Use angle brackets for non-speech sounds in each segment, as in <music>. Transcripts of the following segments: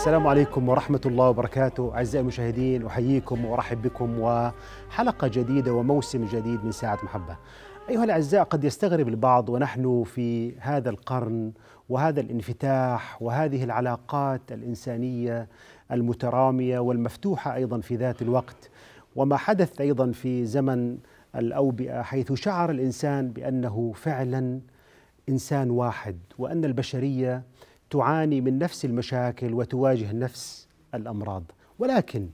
السلام عليكم ورحمة الله وبركاته أعزائي المشاهدين أحييكم وأرحب بكم وحلقة جديدة وموسم جديد من ساعة محبة أيها الأعزاء قد يستغرب البعض ونحن في هذا القرن وهذا الانفتاح وهذه العلاقات الإنسانية المترامية والمفتوحة أيضا في ذات الوقت وما حدث أيضا في زمن الأوبئة حيث شعر الإنسان بأنه فعلا إنسان واحد وأن البشرية تعاني من نفس المشاكل وتواجه نفس الامراض ولكن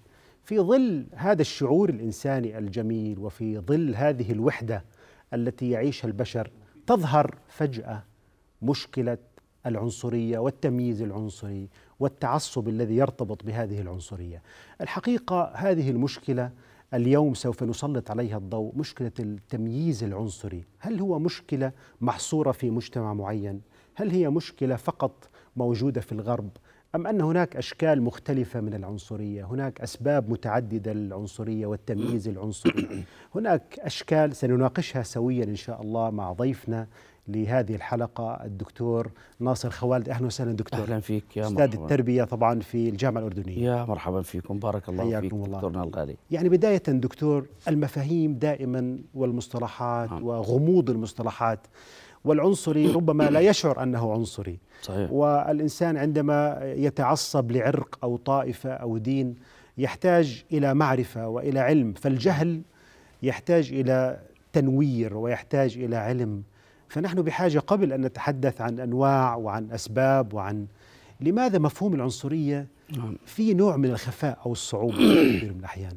في ظل هذا الشعور الانساني الجميل وفي ظل هذه الوحده التي يعيشها البشر تظهر فجاه مشكله العنصريه والتمييز العنصري والتعصب الذي يرتبط بهذه العنصريه. الحقيقه هذه المشكله اليوم سوف نسلط عليها الضوء مشكله التمييز العنصري، هل هو مشكله محصوره في مجتمع معين؟ هل هي مشكله فقط موجوده في الغرب أم أن هناك أشكال مختلفة من العنصرية هناك أسباب متعددة للعنصرية والتمييز <coughs> العنصري هناك أشكال سنناقشها سويا إن شاء الله مع ضيفنا لهذه الحلقة الدكتور ناصر خوالد أهلا وسهلا دكتور أهلا فيك يا أستاذ مرحبا. التربية طبعا في الجامعة الأردنية يا مرحبا فيكم بارك الله فيك الله. دكتورنا الغالي يعني بداية دكتور المفاهيم دائما والمصطلحات نعم. وغموض المصطلحات والعنصري ربما لا يشعر انه عنصري صحيح. والانسان عندما يتعصب لعرق او طائفه او دين يحتاج الى معرفه والى علم فالجهل يحتاج الى تنوير ويحتاج الى علم فنحن بحاجه قبل ان نتحدث عن انواع وعن اسباب وعن لماذا مفهوم العنصريه نعم. في نوع من الخفاء او الصعوبه في كثير من الاحيان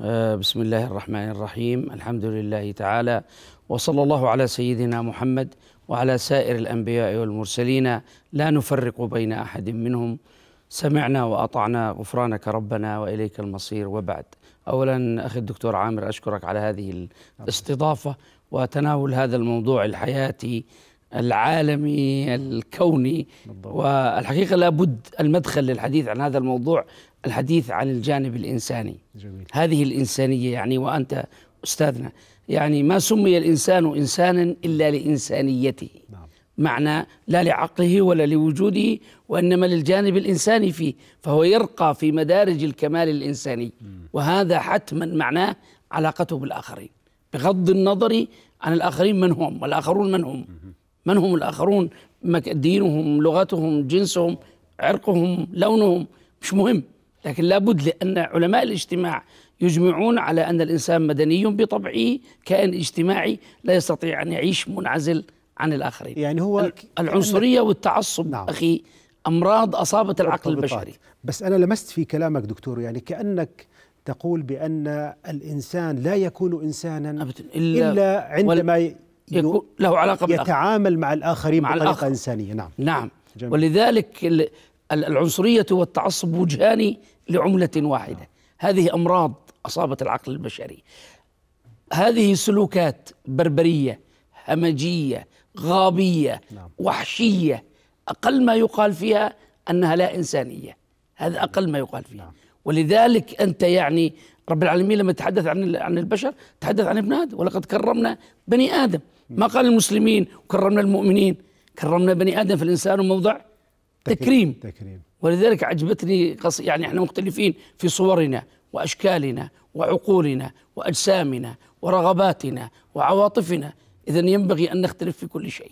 آه، بسم الله الرحمن الرحيم الحمد لله تعالى وصلى الله على سيدنا محمد وعلى سائر الانبياء والمرسلين لا نفرق بين احد منهم سمعنا واطعنا غفرانك ربنا واليك المصير وبعد اولا اخي الدكتور عامر اشكرك على هذه الاستضافه وتناول هذا الموضوع الحياتي العالمي الكوني والحقيقه لابد المدخل للحديث عن هذا الموضوع الحديث عن الجانب الانساني جميل. هذه الانسانيه يعني وانت استاذنا يعني ما سمي الإنسان إنسانا إلا لإنسانيته نعم. معنى لا لعقله ولا لوجوده وإنما للجانب الإنساني فيه فهو يرقى في مدارج الكمال الإنساني م. وهذا حتما معناه علاقته بالآخرين بغض النظر عن الآخرين من هم والآخرون من هم من هم الآخرون دينهم لغتهم جنسهم عرقهم لونهم مش مهم لكن لابد لأن علماء الاجتماع يجمعون على ان الانسان مدني بطبعه كائن اجتماعي لا يستطيع ان يعيش منعزل عن الاخرين يعني هو العنصريه والتعصب نعم. اخي امراض اصابت العقل البشري بس انا لمست في كلامك دكتور يعني كانك تقول بان الانسان لا يكون انسانا أبداً الا, إلا عندما وال... يكون له علاقه يتعامل مع الاخرين مع بطريقه الآخر. انسانيه نعم نعم جميل. ولذلك العنصريه والتعصب وجهان لعمله واحده نعم. هذه امراض أصابت العقل البشري هذه سلوكات بربرية همجية غابية نعم. وحشية أقل ما يقال فيها أنها لا إنسانية هذا أقل ما يقال فيها نعم. ولذلك أنت يعني رب العالمين لما تحدث عن عن البشر تحدث عن ابن آدم ولقد كرمنا بني آدم ما قال المسلمين وكرمنا المؤمنين كرمنا بني آدم في الإنسان وموضع تكريم, تكريم. ولذلك عجبتني قص... يعني احنا مختلفين في صورنا واشكالنا وعقولنا واجسامنا ورغباتنا وعواطفنا اذا ينبغي ان نختلف في كل شيء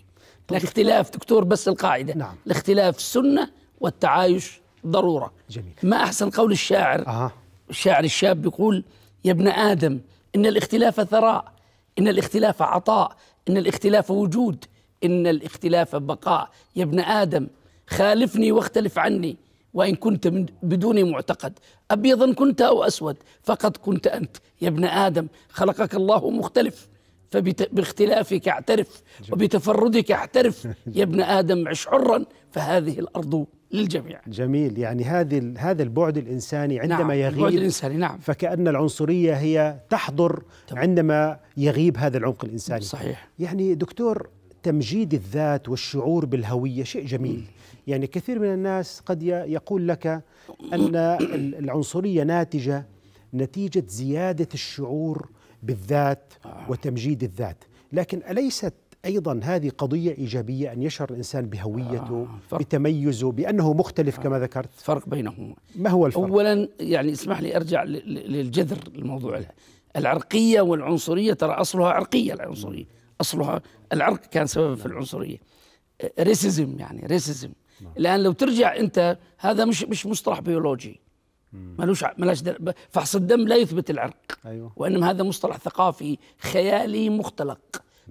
الاختلاف طيب. دكتور بس القاعده نعم. الاختلاف سنه والتعايش ضروره جميل. ما احسن قول الشاعر آه. الشاعر الشاب يقول يا ابن ادم ان الاختلاف ثراء ان الاختلاف عطاء ان الاختلاف وجود ان الاختلاف بقاء يا ابن ادم خالفني واختلف عني وإن كنت من بدون معتقد أبيضا كنت أو أسود فقد كنت أنت يا ابن آدم خلقك الله مختلف فباختلافك اعترف وبتفردك اعترف <laughs> يا ابن آدم عش حرا فهذه الأرض للجميع جميل يعني هذه هذا البعد الإنساني عندما نعم يغيب البعد الإنساني نعم فكأن العنصرية هي تحضر عندما يغيب هذا العمق الإنساني صحيح يعني دكتور تمجيد الذات والشعور بالهوية شيء جميل م. يعني كثير من الناس قد يقول لك أن العنصرية ناتجة نتيجة زيادة الشعور بالذات آه. وتمجيد الذات لكن أليست ايضا هذه قضيه ايجابيه ان يشعر الانسان بهويته آه بتميزه بانه مختلف آه كما ذكرت فرق بينهما ما هو الفرق اولا يعني اسمح لي ارجع للجذر الموضوع ده العرقيه والعنصريه ترى اصلها عرقيه العنصريه اصلها العرق كان سبب في نعم. العنصريه ريسيزم آه، يعني ريسيزم نعم. لان لو ترجع انت هذا مش مش مصطلح بيولوجي ملوش ملاش فحص الدم لا يثبت العرق أيوة. وانما هذا مصطلح ثقافي خيالي مختلق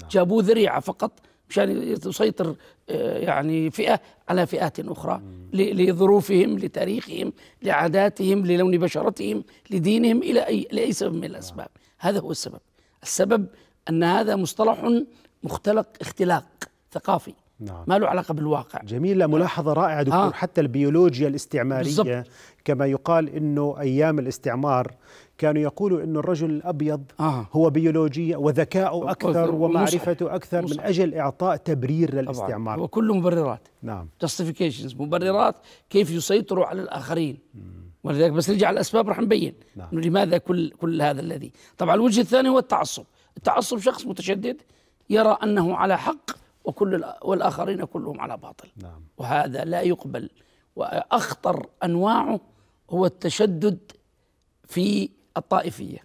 نعم. جابوه ذريعه فقط مشان تسيطر آه، يعني فئه على فئات اخرى لظروفهم لتاريخهم لعاداتهم للون بشرتهم لدينهم الى اي لاي سبب من نعم. الاسباب هذا هو السبب السبب ان هذا مصطلح مختلق اختلاق ثقافي نعم. ما له علاقة بالواقع لا ملاحظة رائعة دكتور آه. حتى البيولوجيا الاستعمارية بالزبط. كما يقال أنه أيام الاستعمار كانوا يقولوا أن الرجل الأبيض آه. هو بيولوجيا وذكاؤه أكثر ومعرفته أكثر من أجل إعطاء تبرير للاستعمار طبعا. وكل مبررات نعم justifications مبررات كيف يسيطروا على الآخرين ولذلك بس نرجع على الأسباب رح نبين نعم. لماذا كل, كل هذا الذي طبعا الوجه الثاني هو التعصب التعصب شخص متشدد يرى أنه على حق وكل والآخرين كلهم على باطل نعم. وهذا لا يقبل وأخطر أنواعه هو التشدد في الطائفية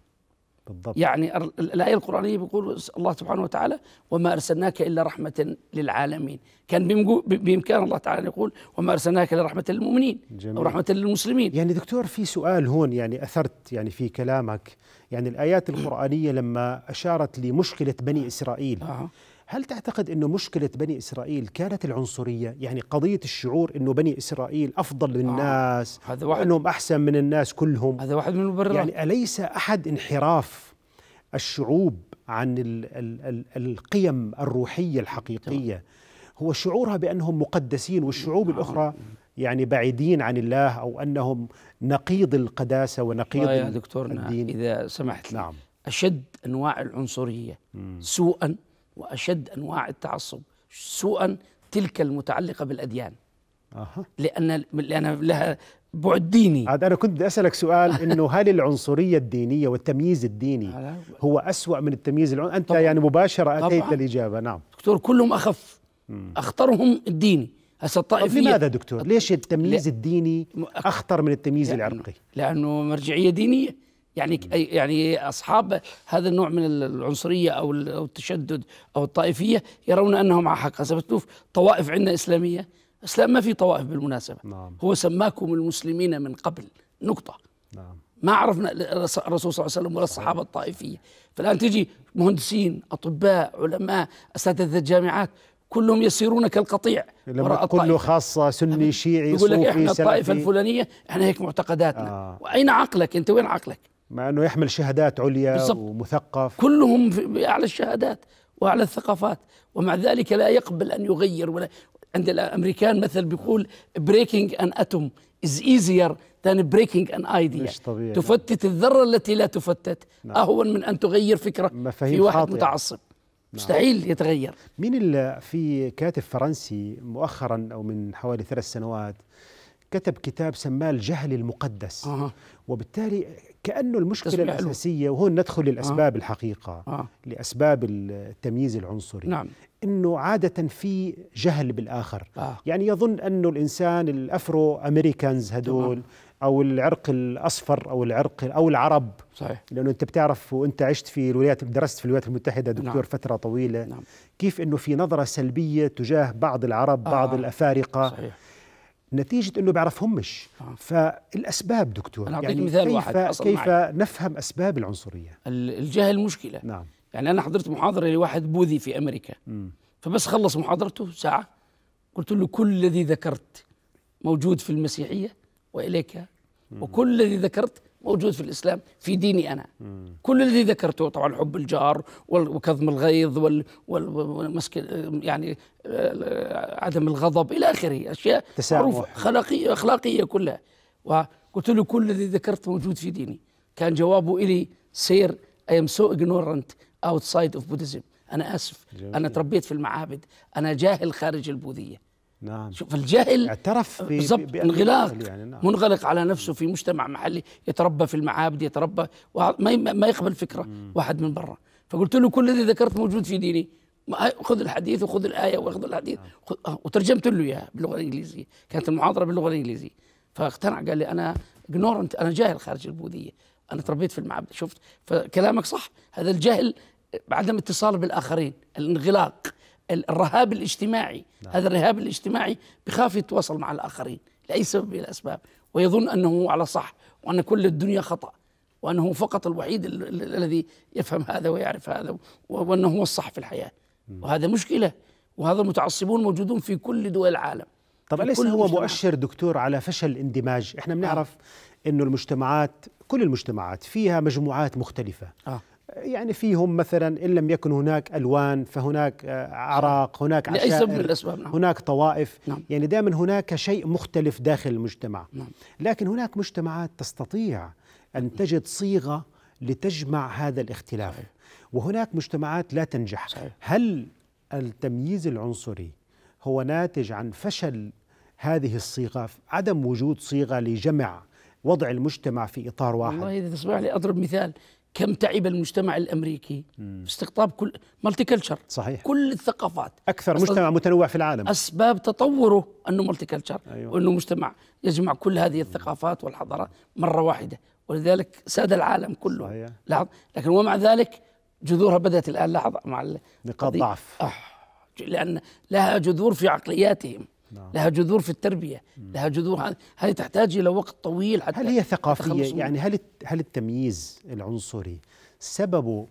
بالضبط. يعني الآية القرآنية بيقول الله سبحانه وتعالى وما أرسلناك إلا رحمة للعالمين كان بإمكان الله تعالى أن يقول وما أرسلناك إلا رحمة للمؤمنين جميل. أو رحمة للمسلمين يعني دكتور في سؤال هون يعني أثرت يعني في كلامك يعني الآيات القرآنية لما أشارت لمشكلة بني إسرائيل آه. هل تعتقد أن مشكلة بني إسرائيل كانت العنصرية يعني قضية الشعور أنه بني إسرائيل أفضل من الناس آه. هذا واحد وأنهم أحسن من الناس كلهم هذا واحد من المبررات يعني أليس أحد انحراف الشعوب عن الـ الـ الـ القيم الروحية الحقيقية هو شعورها بأنهم مقدسين والشعوب آه. الأخرى يعني بعيدين عن الله أو أنهم نقيض القداسة ونقيض يا دكتورنا الدين إذا سمحت لي نعم. أشد أنواع العنصرية م. سوءا وأشد أنواع التعصب سوءا تلك المتعلقة بالأديان اها لأن لأن لها بعد ديني عاد أنا كنت بدي أسألك سؤال <laughs> إنه هل العنصرية الدينية والتمييز الديني هو أسوأ من التمييز العن... أنت طبعًا. يعني مباشرة أتيت للإجابة نعم دكتور كلهم أخف أخطرهم الديني هسه الطائفية لماذا دكتور؟ ليش التمييز الديني أخطر من التمييز العرقي؟ لأنه مرجعية دينية يعني يعني اصحاب هذا النوع من العنصريه او التشدد او الطائفيه يرون انهم على حق تشوف طوائف عندنا اسلاميه الاسلام ما في طوائف بالمناسبه نعم. هو سماكم المسلمين من قبل نقطه نعم. ما عرفنا الرسول صلى الله عليه وسلم ولا الصحابه الطائفيه فالان تجي مهندسين اطباء علماء اساتذه جامعات كلهم يسيرون كالقطيع لما له خاصة سني شيعي يقول لك احنا الطائفة الفلانية احنا هيك معتقداتنا آه. واين عقلك انت وين عقلك مع انه يحمل شهادات عليا بالزبط. ومثقف كلهم اعلى الشهادات واعلى الثقافات ومع ذلك لا يقبل ان يغير ولا عند الامريكان مثل بيقول بريكنج ان اتوم از ايزير ذان بريكنج ان ايديا مش طبيعي تفتت نعم. الذره التي لا تفتت نعم. اهون من ان تغير فكره في واحد خاطئ. متعصب نعم. مستحيل يتغير مين اللي في كاتب فرنسي مؤخرا او من حوالي ثلاث سنوات كتب كتاب سماه الجهل المقدس أه. وبالتالي كأنه المشكلة الأساسية وهون ندخل آه. للأسباب آه. الحقيقة آه. لأسباب التمييز العنصري نعم. أنه عادة في جهل بالآخر آه. يعني يظن أنه الإنسان الأفرو أمريكانز هدول تمام. او العرق الاصفر او العرق او العرب صحيح لانه انت بتعرف وانت عشت في الولايات درست في الولايات المتحده نعم. دكتور نعم. فتره طويله نعم. كيف انه في نظره سلبيه تجاه بعض العرب آه. بعض الافارقه صحيح. نتيجة أنه بيعرفهمش آه. فالأسباب دكتور أنا يعني مثال كيف, واحد حصل كيف نفهم أسباب العنصرية الجهل مشكلة نعم يعني أنا حضرت محاضرة لواحد بوذي في أمريكا م. فبس خلص محاضرته ساعة قلت له كل الذي ذكرت موجود في المسيحية وإليك وكل الذي ذكرت موجود في الاسلام في ديني انا مم. كل الذي ذكرته طبعا حب الجار وكظم الغيظ وال, وال يعني آه، عدم الغضب الى اخره اشياء تسامح اخلاقيه اخلاقيه كلها وقلت له كل الذي ذكرته موجود في ديني كان جوابه الي سير اي ام سو اجنورنت اوتسايد اوف بوذيزم انا اسف جميل. انا تربيت في المعابد انا جاهل خارج البوذيه نعم شوف الجاهل اعترف انغلاق يعني نعم. منغلق على نفسه في مجتمع محلي يتربى في المعابد يتربى ما يقبل فكره مم. واحد من برا فقلت له كل الذي ذكرت موجود في ديني خذ الحديث وخذ الايه وخذ الحديث نعم. آه، وترجمت له اياها باللغه الانجليزيه كانت المحاضره باللغه الانجليزيه فاقتنع قال لي انا اجنورنت انا جاهل خارج البوذيه انا تربيت في المعبد شفت فكلامك صح هذا الجهل آه، عدم اتصال بالاخرين الانغلاق الرهاب الاجتماعي نعم. هذا الرهاب الاجتماعي بخاف يتواصل مع الآخرين لأي سبب من الأسباب ويظن أنه على صح وأن كل الدنيا خطأ وأنه فقط الوحيد الذي يفهم هذا ويعرف هذا وأنه هو الصح في الحياة وهذا مشكلة وهذا المتعصبون موجودون في كل دول العالم طب أليس هو مؤشر دكتور على فشل الاندماج؟ احنا بنعرف آه. انه المجتمعات كل المجتمعات فيها مجموعات مختلفة آه. يعني فيهم مثلا ان لم يكن هناك الوان فهناك اعراق آه، هناك عشائر لأي سبب الأسباب نعم. هناك طوائف نعم. يعني دائما هناك شيء مختلف داخل المجتمع نعم. لكن هناك مجتمعات تستطيع ان تجد صيغه لتجمع هذا الاختلاف صحيح. وهناك مجتمعات لا تنجح صحيح. هل التمييز العنصري هو ناتج عن فشل هذه الصيغه عدم وجود صيغه لجمع وضع المجتمع في اطار واحد والله اذا تسمح لي اضرب مثال كم تعب المجتمع الامريكي في استقطاب كل مالتي كلتشر صحيح كل الثقافات اكثر مجتمع متنوع في العالم اسباب تطوره انه مالتي كلتشر أيوة. وانه مجتمع يجمع كل هذه الثقافات والحضارات مره واحده ولذلك ساد العالم كله صحيح. لكن ومع ذلك جذورها بدات الان لاحظ مع نقاط ضعف لان لها جذور في عقلياتهم نعم. لها جذور في التربية مم. لها جذور هذه تحتاج إلى وقت طويل حتى هل هي ثقافية يعني هل هل التمييز العنصري سببه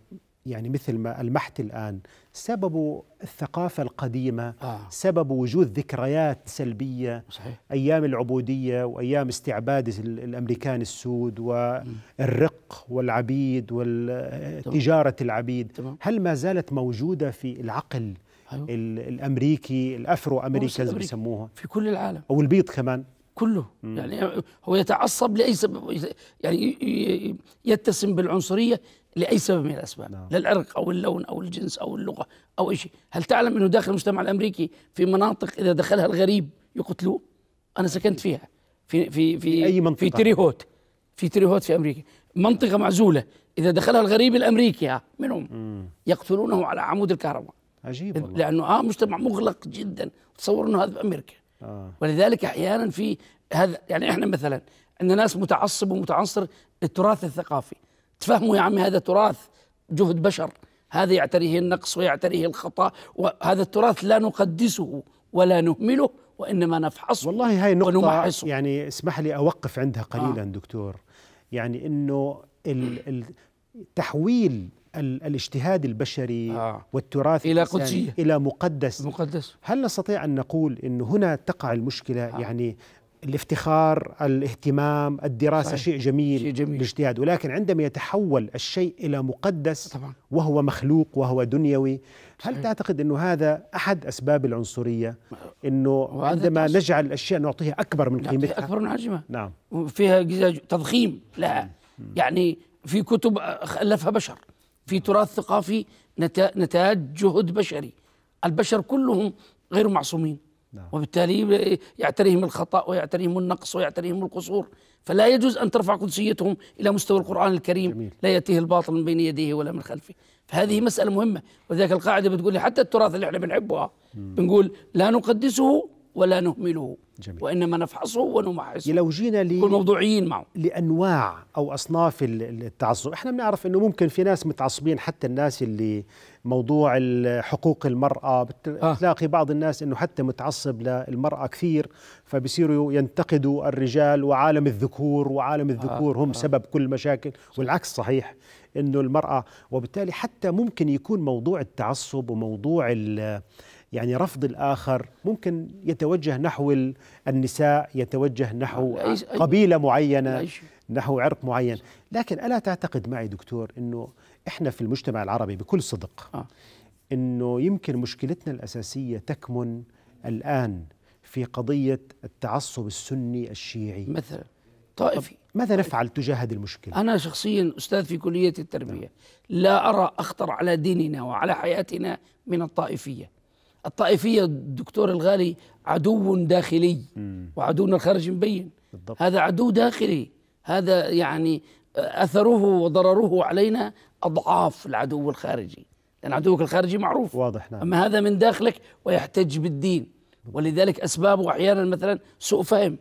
يعني مثل ما ألمحت الآن سببه الثقافة القديمة آه. سبب وجود ذكريات سلبية صحيح. أيام العبودية وأيام استعباد الأمريكان السود والرق والعبيد وتجارة العبيد تمام. هل ما زالت موجودة في العقل أيوه. الامريكي الافرو امريكا زي بيسموها في كل العالم او البيض كمان كله مم. يعني هو يتعصب لاي سبب يعني يتسم بالعنصريه لاي سبب من الاسباب نعم. للعرق او اللون او الجنس او اللغه او اي شيء هل تعلم انه داخل المجتمع الامريكي في مناطق اذا دخلها الغريب يقتلوه انا سكنت فيها في في في اي منطقه في تريهوت في تريهوت في امريكا منطقه معزوله اذا دخلها الغريب الامريكي منهم مم. يقتلونه على عمود الكهرباء عجيب والله. لانه اه مجتمع مغلق جدا تصور انه هذا في امريكا آه. ولذلك احيانا في هذا يعني احنا مثلا عندنا ناس متعصب ومتعنصر التراث الثقافي تفهموا يا عمي هذا تراث جهد بشر هذا يعتريه النقص ويعتريه الخطا وهذا التراث لا نقدسه ولا نهمله وانما نفحصه والله هاي النقطه ونمحصه. يعني اسمح لي اوقف عندها قليلا آه. دكتور يعني انه تحويل الاجتهاد البشري آه. والتراث إلى قدسية إلى مقدس مقدس هل نستطيع أن نقول أن هنا تقع المشكلة آه. يعني الافتخار الاهتمام الدراسة صحيح. شيء جميل, شيء جميل الاجتهاد ولكن عندما يتحول الشيء إلى مقدس طبعا. وهو مخلوق وهو دنيوي هل صحيح. تعتقد أنه هذا أحد أسباب العنصرية أنه عندما تعصر. نجعل الأشياء نعطيها أكبر من قيمتها أكبر من حجمها نعم وفيها تضخيم لها يعني في كتب ألفها بشر في تراث ثقافي نتاج جهد بشري البشر كلهم غير معصومين نعم. وبالتالي يعتريهم الخطأ ويعتريهم النقص ويعتريهم القصور فلا يجوز أن ترفع قدسيتهم إلى مستوى القرآن الكريم جميل. لا يأتيه الباطل من بين يديه ولا من خلفه فهذه نعم. مسألة مهمة ولذلك القاعدة بتقول لي حتى التراث اللي احنا بنحبها بنقول لا نقدسه ولا نهمله جميل. وانما نفحصه ونمحصه لو جينا ل... موضوعيين معه لانواع او اصناف التعصب احنا بنعرف انه ممكن في ناس متعصبين حتى الناس اللي موضوع حقوق المراه آه. بتلاقي آه. بعض الناس انه حتى متعصب للمراه كثير فبصيروا ينتقدوا الرجال وعالم الذكور وعالم آه، الذكور آه. هم آه. سبب كل المشاكل والعكس صحيح انه المراه وبالتالي حتى ممكن يكون موضوع التعصب وموضوع ال يعني رفض الآخر ممكن يتوجه نحو النساء يتوجه نحو قبيلة معينة نحو عرق معين لكن ألا تعتقد معي دكتور أنه إحنا في المجتمع العربي بكل صدق آه. أنه يمكن مشكلتنا الأساسية تكمن الآن في قضية التعصب السني الشيعي مثلا طائفي ماذا نفعل تجاه هذه المشكلة؟ أنا شخصيا أستاذ في كلية التربية لا أرى أخطر على ديننا وعلى حياتنا من الطائفية الطائفيه الدكتور الغالي عدو داخلي وعدونا الخارجي مبين بالضبط. هذا عدو داخلي هذا يعني اثره وضرره علينا اضعاف العدو الخارجي لان عدوك الخارجي معروف واضح نعم. اما هذا من داخلك ويحتج بالدين ولذلك اسبابه احيانا مثلا سوء فهم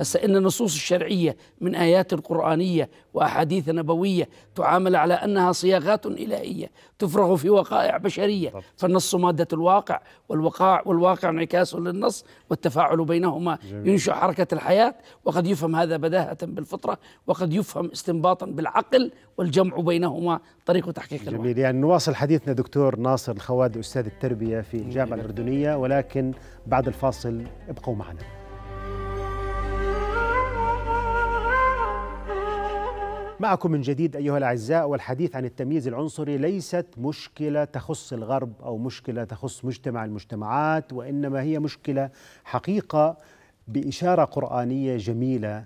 هسه ان النصوص الشرعيه من ايات قرانيه واحاديث نبويه تعامل على انها صياغات الهيه تفرغ في وقائع بشريه فالنص ماده الواقع والوقاع والواقع انعكاس للنص والتفاعل بينهما ينشا ينشئ حركه الحياه وقد يفهم هذا بداهه بالفطره وقد يفهم استنباطا بالعقل والجمع بينهما طريق تحقيق جميل الواقع. يعني نواصل حديثنا دكتور ناصر الخواد استاذ التربيه في الجامعه الاردنيه ولكن بعد الفاصل ابقوا معنا معكم من جديد أيها الأعزاء والحديث عن التمييز العنصري ليست مشكلة تخص الغرب أو مشكلة تخص مجتمع المجتمعات وإنما هي مشكلة حقيقة بإشارة قرآنية جميلة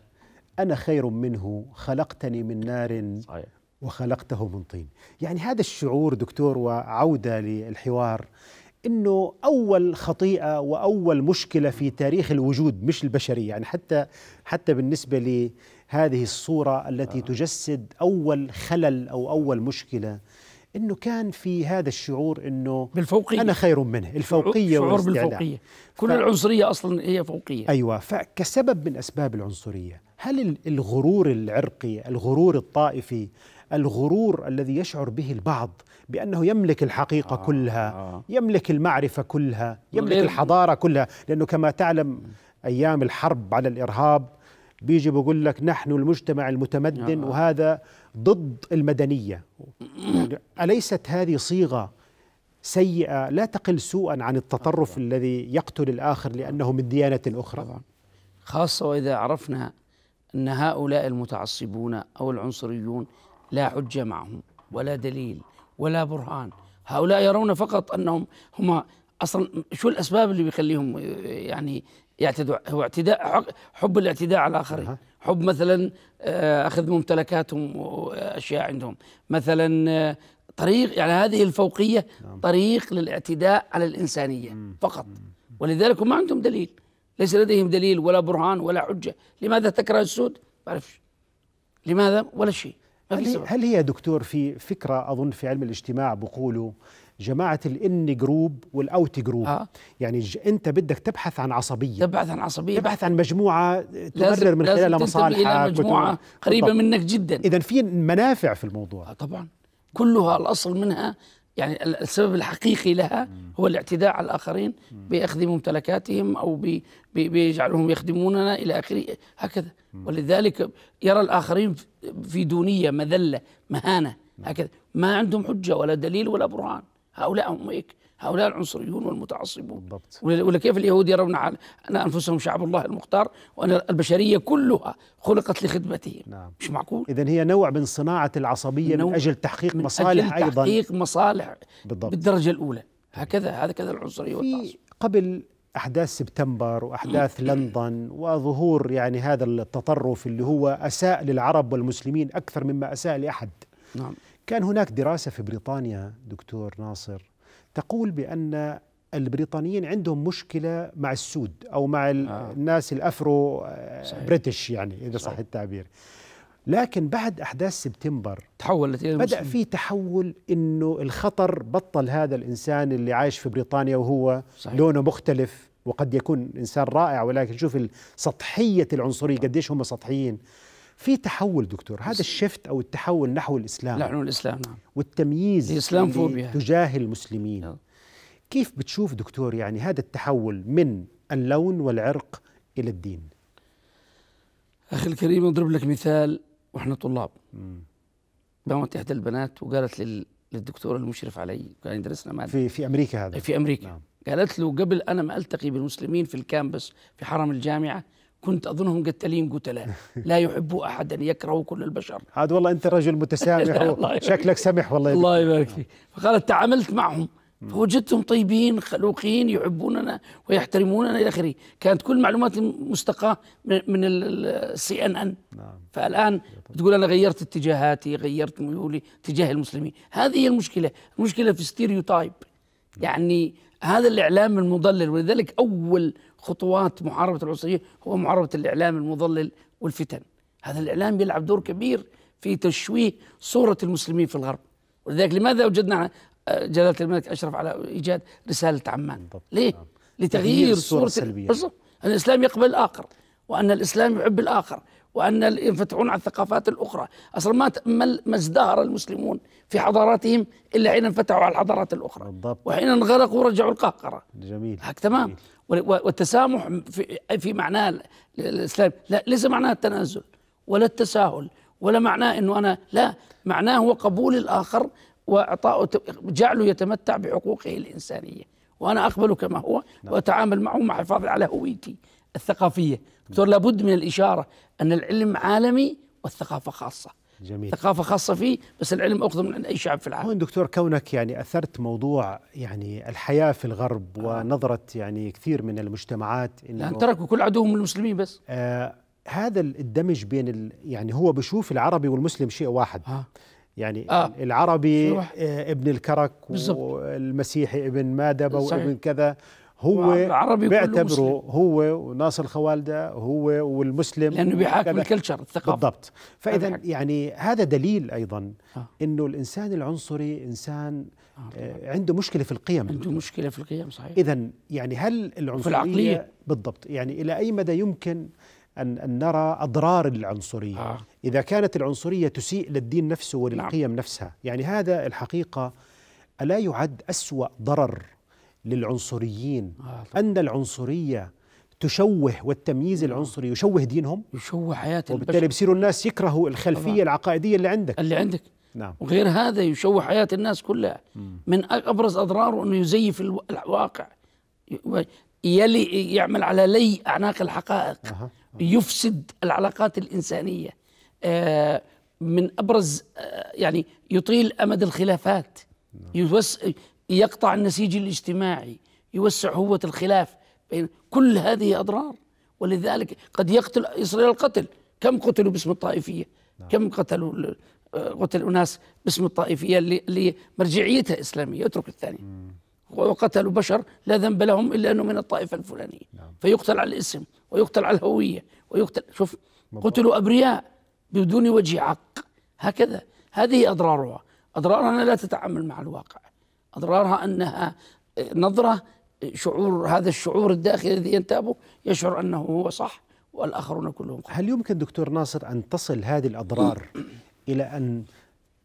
أنا خير منه خلقتني من نار صحيح. وخلقته من طين يعني هذا الشعور دكتور وعودة للحوار انه اول خطيئه واول مشكله في تاريخ الوجود مش البشريه يعني حتى حتى بالنسبه هذه الصورة التي آه. تجسد أول خلل أو أول مشكلة انه كان في هذا الشعور انه بالفوقيه انا خير منه الفوقيه شعور بالفوقيه كل ف... العنصريه اصلا هي فوقيه ايوه فكسبب من اسباب العنصريه هل الغرور العرقي الغرور الطائفي الغرور الذي يشعر به البعض بانه يملك الحقيقه آه كلها آه يملك المعرفه كلها يملك الحضاره كلها لانه كما تعلم ايام الحرب على الارهاب بيجي بقول لك نحن المجتمع المتمدن آه. وهذا ضد المدنية أليست هذه صيغة سيئة لا تقل سوءا عن التطرف الذي يقتل الآخر لأنه من ديانة أخرى خاصة وإذا عرفنا أن هؤلاء المتعصبون أو العنصريون لا حجة معهم ولا دليل ولا برهان هؤلاء يرون فقط أنهم هم أصلا شو الأسباب اللي بيخليهم يعني يعتدوا هو اعتداء حب الاعتداء على الاخرين حب مثلا آه، اخذ ممتلكاتهم واشياء عندهم مثلا آه، طريق يعني هذه الفوقيه نعم. طريق للاعتداء على الانسانيه فقط ولذلك هم عندهم دليل ليس لديهم دليل ولا برهان ولا حجه لماذا تكره السود ما اعرفش لماذا ولا شيء هل, هل هي دكتور في فكره اظن في علم الاجتماع بقوله جماعه الان جروب والاوت جروب آه. يعني انت بدك تبحث عن عصبيه تبحث عن عصبيه تبحث عن مجموعه تمرر من خلالها مصالحك إلى مجموعه قريبه طبعا. منك جدا اذا في منافع في الموضوع آه طبعا كلها الاصل منها يعني السبب الحقيقي لها هو الاعتداء على الاخرين باخذ ممتلكاتهم او بيجعلهم يخدموننا الى اخره هكذا ولذلك يرى الاخرين في دونيه مذله مهانه هكذا ما عندهم حجه ولا دليل ولا برهان هؤلاء هم إيه؟ هؤلاء العنصريون والمتعصبون بالضبط. ولا كيف اليهود يرون أن أنفسهم شعب الله المختار وأن البشرية كلها خلقت لخدمته نعم. مش معقول إذا هي نوع من صناعة العصبية من أجل تحقيق من مصالح أجل أيضا تحقيق مصالح بالضبط. بالدرجة الأولى هكذا هكذا العنصرية والتعصب قبل احداث سبتمبر واحداث <clears throat> لندن وظهور يعني هذا التطرف اللي هو اساء للعرب والمسلمين اكثر مما اساء لاحد نعم كان هناك دراسة في بريطانيا دكتور ناصر تقول بأن البريطانيين عندهم مشكلة مع السود أو مع آه. الناس الأفرو آه، صحيح. بريتش يعني إذا صح, التعبير لكن بعد أحداث سبتمبر تحولت إلى بدأ في تحول إنه الخطر بطل هذا الإنسان اللي عايش في بريطانيا وهو صحيح. لونه مختلف وقد يكون إنسان رائع ولكن شوف سطحية العنصرية قديش هم سطحيين في تحول دكتور هذا الشفت او التحول نحو الاسلام نحو الاسلام نعم والتمييز الاسلام فوبيا تجاه المسلمين نعم. كيف بتشوف دكتور يعني هذا التحول من اللون والعرق الى الدين اخي الكريم اضرب لك مثال واحنا طلاب قامت احدى البنات وقالت لل للدكتور المشرف علي كان يدرسنا ماده في في امريكا هذا في امريكا نعم. قالت له قبل انا ما التقي بالمسلمين في الكامبس في حرم الجامعه كنت أظنهم قتالين قتلاء <laughs> لا يحب أحدا يكره كل البشر عاد والله أنت رجل متسامح <laughs> شكلك سمح والله الله يبارك فيك فقالت تعاملت معهم فوجدتهم طيبين خلوقين يحبوننا ويحترموننا الى اخره، كانت كل معلومات مستقاه من السي ان ان نعم. فالان تقول انا غيرت اتجاهاتي، غيرت ميولي تجاه المسلمين، هذه هي المشكله، المشكله في ستيريو تايب يعني هذا الإعلام المضلل ولذلك أول خطوات محاربة العنصرية هو محاربة الإعلام المضلل والفتن هذا الإعلام يلعب دور كبير في تشويه صورة المسلمين في الغرب ولذلك لماذا وجدنا جلالة الملك أشرف على إيجاد رسالة عمان ليه؟ نعم. لتغيير صورة السلبية أن الإسلام يقبل الآخر وأن الإسلام يحب الآخر وأن ينفتحون على الثقافات الأخرى أصلا ما ما ازدهر المسلمون في حضاراتهم إلا حين انفتحوا على الحضارات الأخرى بالضبط. وحين انغلقوا رجعوا القهقرة جميل هك تمام جميل. والتسامح في, في معناه الإسلام لا ليس معناه التنازل ولا التساهل ولا معناه أنه أنا لا معناه هو قبول الآخر واعطائه جعله يتمتع بحقوقه الإنسانية وأنا أقبله كما هو نعم. وأتعامل معه مع حفاظي على هويتي الثقافية دكتور لابد من الإشارة أن العلم عالمي والثقافة خاصة جميل. ثقافة خاصة فيه بس العلم أخذ من عند أي شعب في العالم هون دكتور كونك يعني أثرت موضوع يعني الحياة في الغرب آه. ونظرة يعني كثير من المجتمعات إنه لأن تركوا كل عدوهم المسلمين بس آه هذا الدمج بين ال يعني هو بشوف العربي والمسلم شيء واحد آه. يعني آه. العربي آه ابن الكرك بالزبط. والمسيحي ابن مادبة وابن كذا هو العربي بيعتبره هو وناصر خوالده هو والمسلم لانه بيحاكم الكلتشر الثقافه بالضبط فاذا يعني هذا دليل ايضا آه. انه الانسان العنصري انسان آه. آه، عنده مشكله في القيم عنده مشكله في القيم صحيح اذا يعني هل العنصريه في العقليه بالضبط يعني الى اي مدى يمكن أن نرى أضرار العنصرية آه. إذا كانت العنصرية تسيء للدين نفسه نعم. وللقيم نعم. نفسها يعني هذا الحقيقة ألا يعد أسوأ ضرر للعنصريين آه أن العنصرية تشوه والتمييز آه. العنصري يشوه دينهم يشوه حياة وبالتالي بصيروا الناس يكرهوا الخلفية طبعا. العقائدية اللي عندك اللي عندك نعم. وغير هذا يشوه حياة الناس كلها من أبرز أضراره أنه يزيف الواقع يلي يعمل على لي أعناق الحقائق آه. يفسد العلاقات الإنسانية آه، من أبرز يعني يطيل أمد الخلافات نعم. يوس يقطع النسيج الاجتماعي يوسع هوة الخلاف بين كل هذه أضرار ولذلك قد يقتل إسرائيل القتل كم قتلوا باسم الطائفية نعم. كم قتلوا آه، قتل أناس باسم الطائفية اللي مرجعيتها إسلامية اترك الثانية وقتلوا بشر لا ذنب لهم إلا أنه من الطائفة الفلانية نعم. فيقتل على الاسم ويقتل على الهوية ويقتل شوف قتلوا أبرياء بدون وجه حق هكذا هذه أضرارها أضرارنا لا تتعامل مع الواقع أضرارها أنها نظرة شعور هذا الشعور الداخلي الذي ينتابه يشعر أنه هو صح والآخرون كلهم هل يمكن دكتور ناصر أن تصل هذه الأضرار إلى أن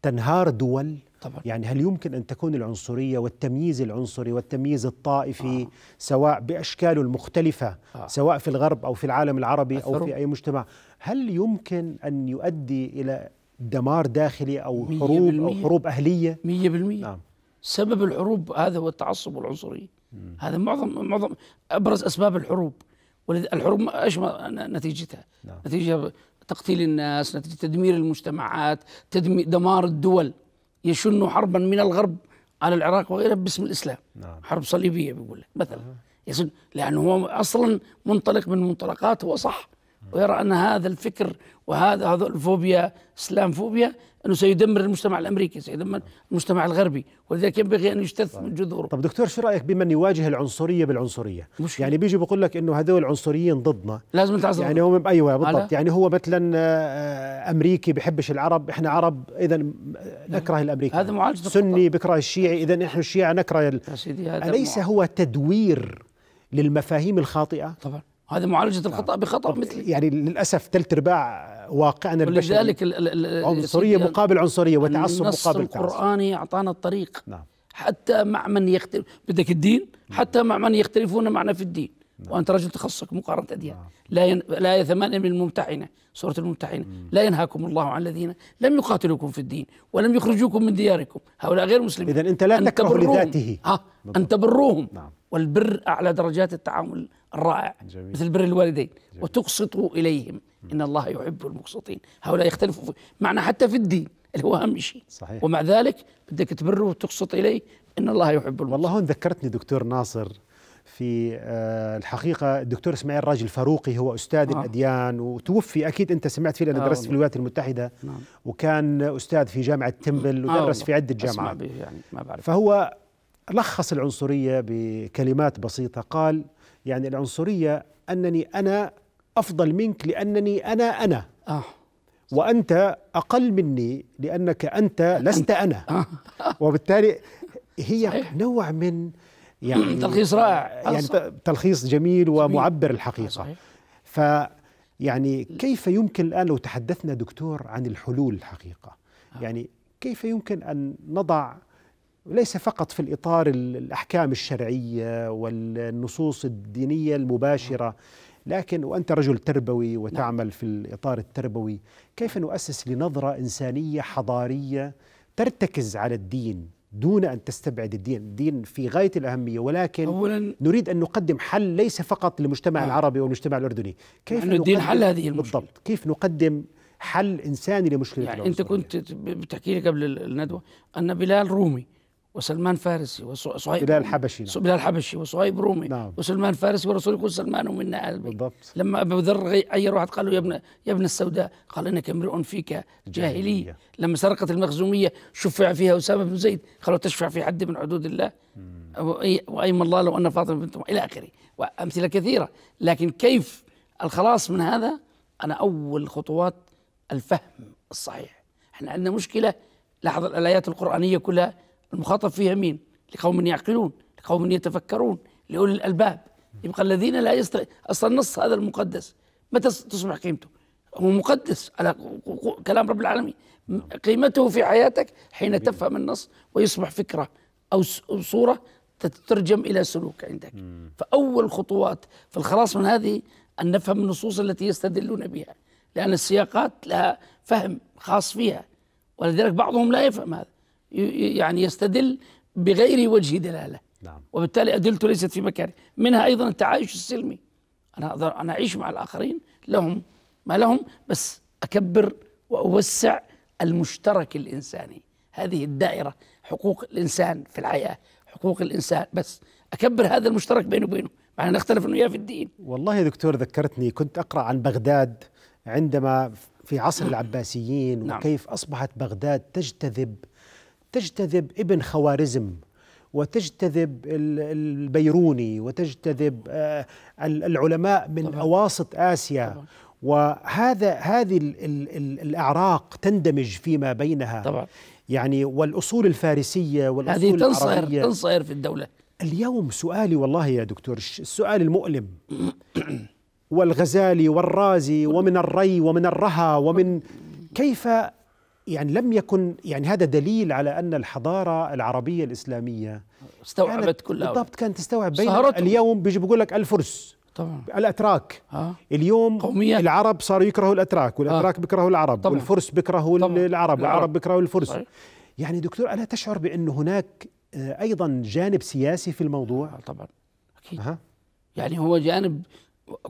تنهار دول طبعا. يعني هل يمكن أن تكون العنصرية والتمييز العنصري والتمييز الطائفي آه. سواء بأشكاله المختلفة آه. سواء في الغرب أو في العالم العربي أثروا. أو في أي مجتمع هل يمكن أن يؤدي إلى دمار داخلي أو حروب أو حروب أهلية مية بالمية نعم. سبب الحروب هذا هو التعصب والعنصرية هذا معظم معظم أبرز أسباب الحروب الحروب ايش نتيجتها؟ نعم. نتيجه تقتيل الناس، نتيجه تدمير المجتمعات، تدمير دمار الدول يشن حربا من الغرب على العراق وغيره باسم الاسلام. نعم. حرب صليبيه بيقول لك مثلا آه. لانه هو اصلا منطلق من منطلقات هو صح نعم. ويرى ان هذا الفكر وهذا هذا الفوبيا اسلام فوبيا أنه سيدمر المجتمع الأمريكي سيدمر المجتمع الغربي ولذلك ينبغي أن يجتث من جذوره طب دكتور شو رأيك بمن يواجه العنصرية بالعنصرية مش يعني بيجي بيقول لك أنه هذول العنصريين ضدنا لازم نتعصب يعني هم أيوة بالضبط يعني هو مثلا آه، آه، أمريكي بحبش العرب إحنا عرب إذا نكره الأمريكي هذا معالجة سني بكره الشيعي إذا إحنا الشيعة نكره ال... أليس هو تدوير للمفاهيم الخاطئة؟ طبعا هذا معالجه نعم. الخطا بخطا مثل يعني للاسف ثلاث ارباع واقعنا البشري ولذلك عنصريه مقابل عنصريه وتعصب مقابل القرآني تعصب القراني اعطانا الطريق نعم حتى مع من يختلف بدك الدين نعم. حتى مع من يختلفون معنا في الدين نعم. وانت رجل تخصصك مقارنه اديان نعم. لا ين... لا يثمان من الممتحنه سوره الممتحنه مم. لا ينهاكم الله عن الذين لم يقاتلوكم في الدين ولم يخرجوكم من دياركم هؤلاء غير مسلمين اذا انت لا تكره لذاته ها ان تبروهم نعم. والبر اعلى درجات التعامل الرائع جميل. مثل بر الوالدين جميل. وتقسطوا إليهم إن الله يحب المقسطين هؤلاء يختلفوا في معنى حتى في الدين <laughs> اللي هو أهم شيء صحيح. ومع ذلك بدك تبره وتقسط إليه إن الله يحب المقسطين والله هون ذكرتني دكتور ناصر في آه، الحقيقة الدكتور إسماعيل راجل الفاروقي هو أستاذ آه. الأديان وتوفي أكيد أنت سمعت فيه لأنه آه درست في الولايات المتحدة نعم. وكان أستاذ في جامعة تمبل آه، ودرس آه في عدة جامعات يعني ما بعرف. فهو لخص العنصرية بكلمات بسيطة قال يعني العنصرية أنني أنا أفضل منك لأنني أنا أنا آه. وأنت أقل مني لأنك أنت لست أنا آه. وبالتالي هي نوع من يعني <clears throat> تلخيص رائع يعني تلخيص جميل ومعبر الحقيقة ف يعني كيف يمكن الآن لو تحدثنا دكتور عن الحلول الحقيقة آه. يعني كيف يمكن أن نضع ليس فقط في الإطار الأحكام الشرعية والنصوص الدينية المباشرة لكن وأنت رجل تربوي وتعمل في الإطار التربوي كيف نؤسس لنظرة إنسانية حضارية ترتكز على الدين دون أن تستبعد الدين الدين في غاية الأهمية ولكن أولا نريد أن نقدم حل ليس فقط للمجتمع آه. العربي والمجتمع الأردني كيف أن الدين حل هذه المشكلة بالضبط كيف نقدم حل إنساني لمشكلة يعني أنت كنت بتحكي لي قبل الندوة أن بلال رومي وسلمان فارسي وصهيب بلال الحبشي نعم. بلال الحبشي وصهيب رومي نعم. وسلمان فارسي ورسول يقول سلمان منا قلبي بالضبط لما ابو ذر غير واحد قال له يا ابن يا ابن السوداء قال انك امرئ فيك جاهليه لما سرقت المخزوميه شفع فيها اسامه بن زيد قالوا تشفع في حد من حدود الله وايم الله لو ان فاطمه بنت الى اخره وامثله كثيره لكن كيف الخلاص من هذا انا اول خطوات الفهم الصحيح احنا عندنا مشكله لاحظ الايات القرانيه كلها المخاطب فيها مين لقوم يعقلون لقوم يتفكرون لأولي الألباب يبقى الذين لا يستطيع أصلا نص هذا المقدس متى تصبح قيمته هو مقدس على كلام رب العالمين قيمته في حياتك حين تفهم النص ويصبح فكرة أو صورة تترجم إلى سلوك عندك فأول خطوات في الخلاص من هذه أن نفهم النصوص التي يستدلون بها لأن السياقات لها فهم خاص فيها ولذلك بعضهم لا يفهم هذا يعني يستدل بغير وجه دلاله نعم. وبالتالي ادلته ليست في مكانه منها ايضا التعايش السلمي انا اقدر انا اعيش مع الاخرين لهم ما لهم بس اكبر واوسع المشترك الانساني هذه الدائره حقوق الانسان في الحياه حقوق الانسان بس اكبر هذا المشترك بينه وبينه معنا نختلف انه في الدين والله يا دكتور ذكرتني كنت اقرا عن بغداد عندما في عصر نعم. العباسيين نعم. وكيف اصبحت بغداد تجتذب تجتذب ابن خوارزم وتجتذب البيروني وتجتذب آه، العلماء من طبعا. اواسط اسيا طبعا. وهذا هذه الـ الـ الـ الاعراق تندمج فيما بينها طبعا يعني والاصول الفارسيه والاصول هذه تنصهر العربية تنصهر في الدوله اليوم سؤالي والله يا دكتور السؤال المؤلم والغزالي والرازي ومن الري ومن الرها ومن كيف يعني لم يكن يعني هذا دليل على ان الحضاره العربيه الاسلاميه استوعبت كلها بالضبط كانت تستوعب بين اليوم بيجي بيقول لك الفرس طبعا الاتراك ها؟ اليوم قوميات. العرب صاروا يكرهوا الاتراك والاتراك ها. بيكرهوا العرب طبعا. والفرس بيكرهوا العرب, العرب العرب بيكرهوا الفرس صحيح. يعني دكتور الا تشعر بانه هناك آه، ايضا جانب سياسي في الموضوع آه، طبعا اكيد ها؟ يعني هو جانب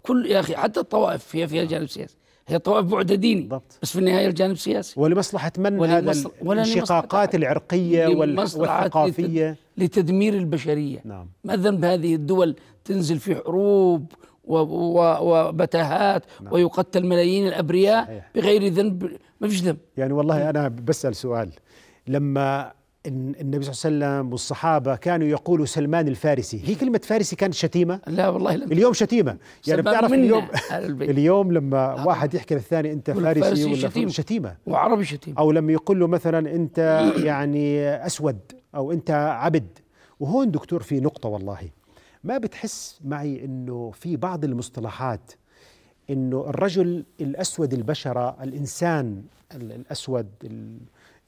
كل يا اخي حتى الطوائف هي فيها آه. جانب سياسي هي طوائف بعد ديني بالضبط. بس في النهايه الجانب سياسي ولمصلحه من هذا الانشقاقات العرقيه والثقافيه لتدمير البشريه نعم. ما ذنب هذه الدول تنزل في حروب وبتاهات نعم. ويقتل ملايين الابرياء صحيح. بغير ذنب ما فيش ذنب يعني والله انا بسال سؤال لما النبي صلى الله عليه وسلم والصحابة كانوا يقولوا سلمان الفارسي هي كلمة فارسي كانت شتيمة لا والله لم اليوم شتيمة يعني بتعرف اليوم اليوم لما واحد يحكي للثاني أنت فارسي, فارسي ولا شتيمة, شتيمة وعربي شتيمة أو لما يقول له مثلا أنت <clears throat> يعني أسود أو أنت عبد وهون دكتور في نقطة والله ما بتحس معي أنه في بعض المصطلحات أنه الرجل الأسود البشرة الإنسان الأسود ال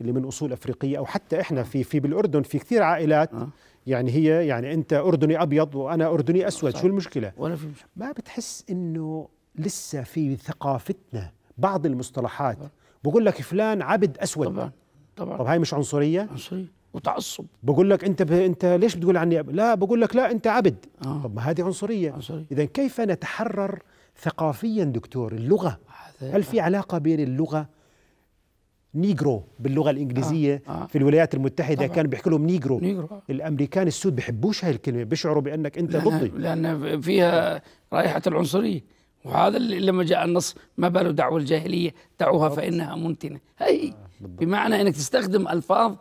اللي من اصول افريقيه او حتى احنا في في بالاردن في كثير عائلات آه. يعني هي يعني انت اردني ابيض وانا اردني اسود شو المشكله ولا في مشكلة. ما بتحس انه لسه في ثقافتنا بعض المصطلحات بقول لك فلان عبد اسود طبعا طبعا طب هاي مش عنصريه عنصريه وتعصب بقول لك انت ب... انت ليش بتقول عني لا بقول لك لا انت عبد آه. طب ما هذه عنصريه, عنصرية. اذا كيف نتحرر ثقافيا دكتور اللغه هل في علاقه بين اللغه نيجرو باللغه الانجليزيه آه. آه. في الولايات المتحده طبعا. كانوا بيحكوا لهم نيجرو نيجرو آه. الامريكان السود بيحبوش هاي الكلمه بيشعروا بانك انت لأن ضدي لان فيها رائحه العنصريه وهذا اللي لما جاء النص ما باله دعوة الجاهلية دعوها فإنها منتنة هي آه، بمعنى أنك تستخدم ألفاظ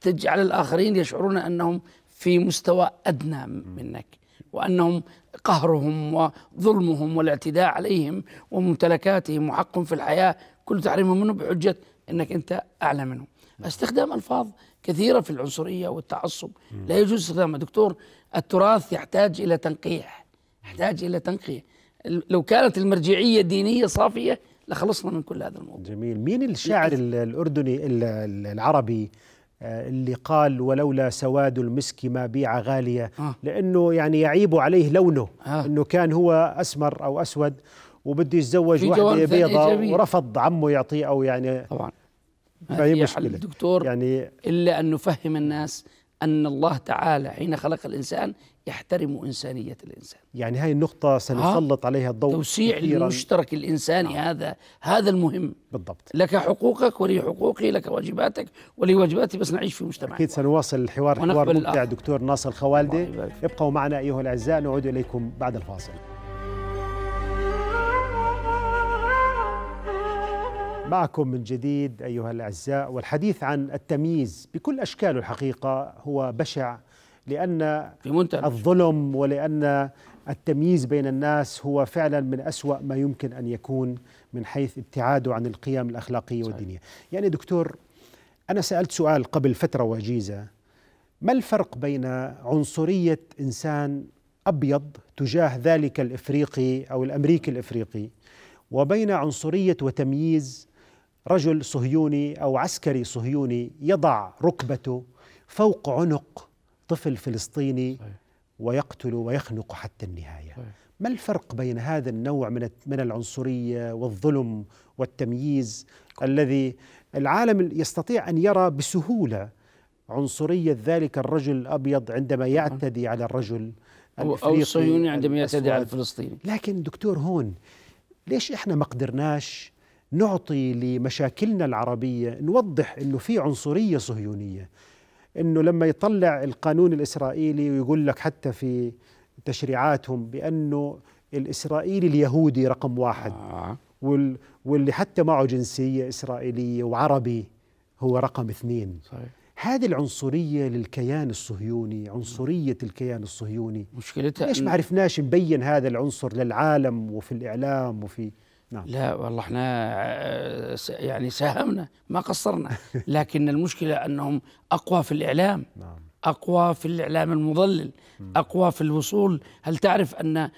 تجعل الآخرين يشعرون أنهم في مستوى أدنى منك وأنهم قهرهم وظلمهم والاعتداء عليهم وممتلكاتهم وحقهم في الحياة كل تحريمهم منه بحجة انك انت اعلى منه استخدام الفاظ كثيره في العنصريه والتعصب لا يجوز استخدامها دكتور التراث يحتاج الى تنقيح يحتاج الى تنقيح لو كانت المرجعيه الدينيه صافيه لخلصنا من كل هذا الموضوع جميل مين الشاعر الاردني العربي آه، اللي قال ولولا سواد المسك ما بيع غالية آه. لأنه يعني يعيب عليه لونه آه. أنه كان هو أسمر أو أسود وبده يتزوج وحده بيضة ورفض عمه يعطيه أو يعني طبعا فهي مشكلة دكتور يعني إلا أن نفهم الناس أن الله تعالى حين خلق الإنسان يحترم إنسانية الإنسان يعني هاي النقطة سنسلط آه عليها الضوء توسيع كثيراً. المشترك الإنساني آه. هذا هذا المهم بالضبط لك حقوقك ولي حقوقي لك واجباتك ولي واجباتي بس نعيش في مجتمع أكيد سنواصل الحوار حوار ممتع الآخر. دكتور ناصر خوالدي ابقوا معنا أيها الأعزاء نعود إليكم بعد الفاصل معكم من جديد أيها الأعزاء والحديث عن التمييز بكل أشكاله الحقيقة هو بشع لأن في الظلم ولأن التمييز بين الناس هو فعلا من أسوأ ما يمكن أن يكون من حيث ابتعاده عن القيم الأخلاقية صحيح. والدينية يعني دكتور أنا سألت سؤال قبل فترة وجيزة ما الفرق بين عنصرية إنسان أبيض تجاه ذلك الإفريقي أو الأمريكي الإفريقي وبين عنصرية وتمييز رجل صهيوني او عسكري صهيوني يضع ركبته فوق عنق طفل فلسطيني ويقتل ويخنق حتى النهايه ما الفرق بين هذا النوع من من العنصريه والظلم والتمييز الذي العالم يستطيع ان يرى بسهوله عنصريه ذلك الرجل الابيض عندما يعتدي على الرجل او الصهيوني عندما يعتدي على الفلسطيني لكن دكتور هون ليش احنا ما قدرناش نعطي لمشاكلنا العربية نوضح أنه في عنصرية صهيونية أنه لما يطلع القانون الإسرائيلي ويقول لك حتى في تشريعاتهم بأنه الإسرائيلي اليهودي رقم واحد آه. وال واللي حتى معه جنسية إسرائيلية وعربي هو رقم اثنين صحيح. هذه العنصرية للكيان الصهيوني عنصرية الكيان الصهيوني مشكلتها ليش ما عرفناش نبين هذا العنصر للعالم وفي الإعلام وفي نعم. لا والله احنا آه، يعني ساهمنا ما قصرنا <laughs> لكن المشكلة أنهم أقوى في الإعلام نعم. أقوى في الإعلام المضلل أقوى في الوصول هل تعرف أن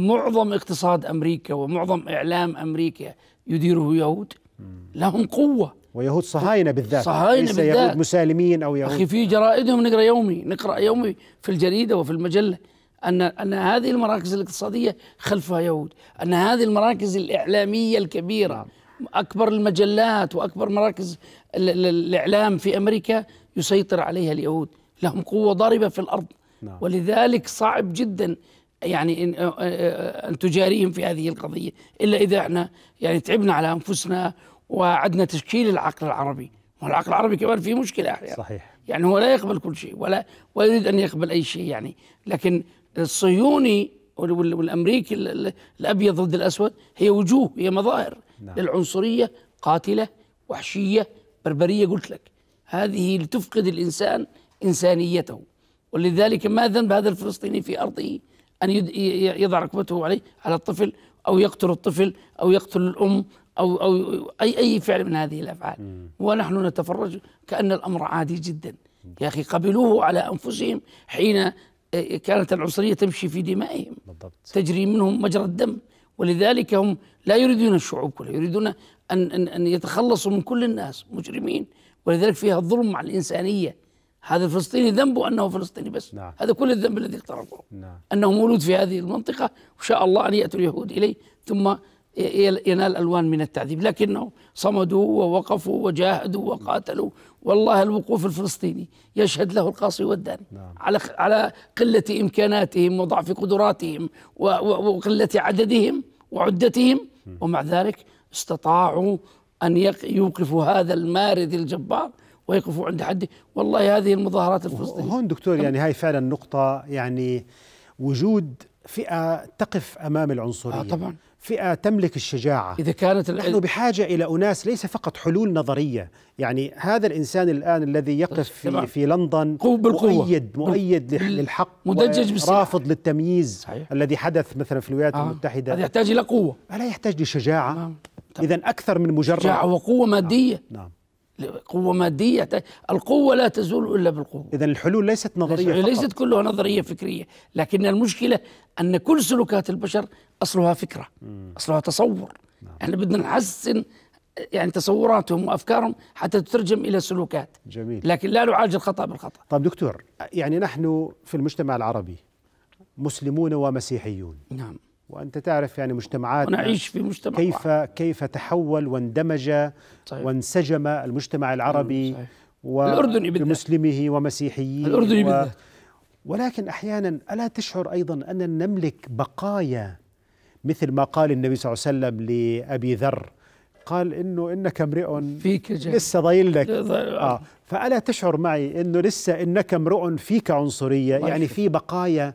معظم اقتصاد أمريكا ومعظم إعلام أمريكا يديره يهود لهم قوة ويهود صهاينة بالذات صهاينة ليس بالذات يهود مسالمين أو يهود أخي في جرائدهم نقرأ يومي نقرأ يومي في الجريدة وفي المجلة أن أن هذه المراكز الاقتصادية خلفها يهود أن هذه المراكز الإعلامية الكبيرة أكبر المجلات وأكبر مراكز الإعلام في أمريكا يسيطر عليها اليهود لهم قوة ضاربة في الأرض نعم. ولذلك صعب جدا يعني ان تجاريهم في هذه القضيه الا اذا احنا يعني تعبنا على انفسنا وعدنا تشكيل العقل العربي والعقل العربي كمان فيه مشكله احيانا صحيح يعني هو لا يقبل كل شيء ولا ولا يريد ان يقبل اي شيء يعني لكن الصهيوني والامريكي الابيض ضد الاسود هي وجوه هي مظاهر نعم. للعنصريه قاتله وحشيه بربريه قلت لك هذه لتفقد الانسان انسانيته ولذلك ما ذنب هذا الفلسطيني في ارضه ان يضع ركبته عليه على الطفل او يقتل الطفل او يقتل الام او او اي اي فعل من هذه الافعال مم. ونحن نتفرج كان الامر عادي جدا يا اخي قبلوه على انفسهم حين كانت العنصرية تمشي في دمائهم بالضبط. تجري منهم مجرى الدم ولذلك هم لا يريدون الشعوب كلها يريدون أن, أن, أن يتخلصوا من كل الناس مجرمين ولذلك فيها الظلم مع الإنسانية هذا الفلسطيني ذنبه أنه فلسطيني بس نعم. هذا كل الذنب الذي اقترفه نعم. أنه مولود في هذه المنطقة وشاء الله أن يأتوا اليهود إليه ثم ينال ألوان من التعذيب لكنه صمدوا ووقفوا وجاهدوا وقاتلوا والله الوقوف الفلسطيني يشهد له القاصي والداني نعم. على على قله امكاناتهم وضعف قدراتهم وقله عددهم وعدتهم ومع ذلك استطاعوا ان يوقفوا هذا المارد الجبار ويقفوا عند حده والله هذه المظاهرات الفلسطينيه هون دكتور يعني هاي فعلا نقطه يعني وجود فئه تقف امام العنصريه آه طبعا فئه تملك الشجاعه اذا كانت نحن بحاجه الى اناس ليس فقط حلول نظريه يعني هذا الانسان الان الذي يقف في, في لندن بالقوة. مؤيد مؤيد للحق مدجج رافض للتمييز صحيح. الذي حدث مثلا في الولايات آه. المتحده هذا يحتاج الى قوه ألا يحتاج لشجاعه نعم. اذا اكثر من مجرد شجاعه وقوه ماديه نعم. نعم. قوة مادية القوة لا تزول إلا بالقوة إذا الحلول ليست نظرية فقط. ليست كلها نظرية فكرية لكن المشكلة أن كل سلوكات البشر أصلها فكرة أصلها تصور نعم. احنا بدنا نحسن يعني تصوراتهم وافكارهم حتى تترجم الى سلوكات جميل لكن لا نعالج الخطا بالخطا طيب دكتور يعني نحن في المجتمع العربي مسلمون ومسيحيون نعم وانت تعرف يعني مجتمعات نعيش في مجتمع كيف واحد. كيف تحول واندمج صحيح. وانسجم المجتمع العربي صحيح. الأردني بمسلمه ومسيحيه الأردني و... بالذات ولكن احيانا الا تشعر ايضا اننا نملك بقايا مثل ما قال النبي صلى الله عليه وسلم لابي ذر قال انه انك امرئ فيك جاي. لسه ضايل لك آه. فالا تشعر معي انه لسه انك امرؤ فيك عنصريه يعني في بقايا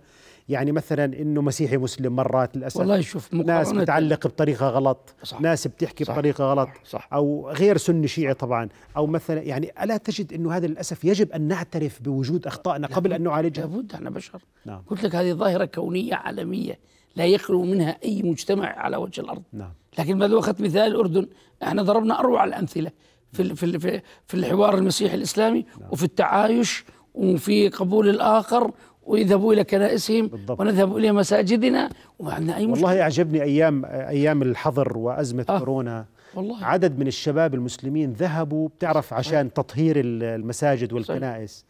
يعني مثلا انه مسيحي مسلم مرات للاسف والله شوف ناس بتعلق بطريقه غلط صح ناس بتحكي صح بطريقه غلط صح صح او غير سني شيعي طبعا او مثلا يعني الا تجد انه هذا للاسف يجب ان نعترف بوجود اخطائنا قبل ان نعالجها لابد احنا بشر نعم. قلت لك هذه ظاهره كونيه عالميه لا يخلو منها اي مجتمع على وجه الارض نعم. لكن لو اخذت مثال الاردن احنا ضربنا اروع الامثله في في في الحوار المسيحي الاسلامي نعم. وفي التعايش وفي قبول الاخر ويذهبوا الى كنائسهم بالضبط. ونذهب الى مساجدنا وما عندنا اي مشكله والله اعجبني ايام ايام الحظر وازمه آه. كورونا والله عدد من الشباب المسلمين ذهبوا بتعرف عشان تطهير المساجد والكنائس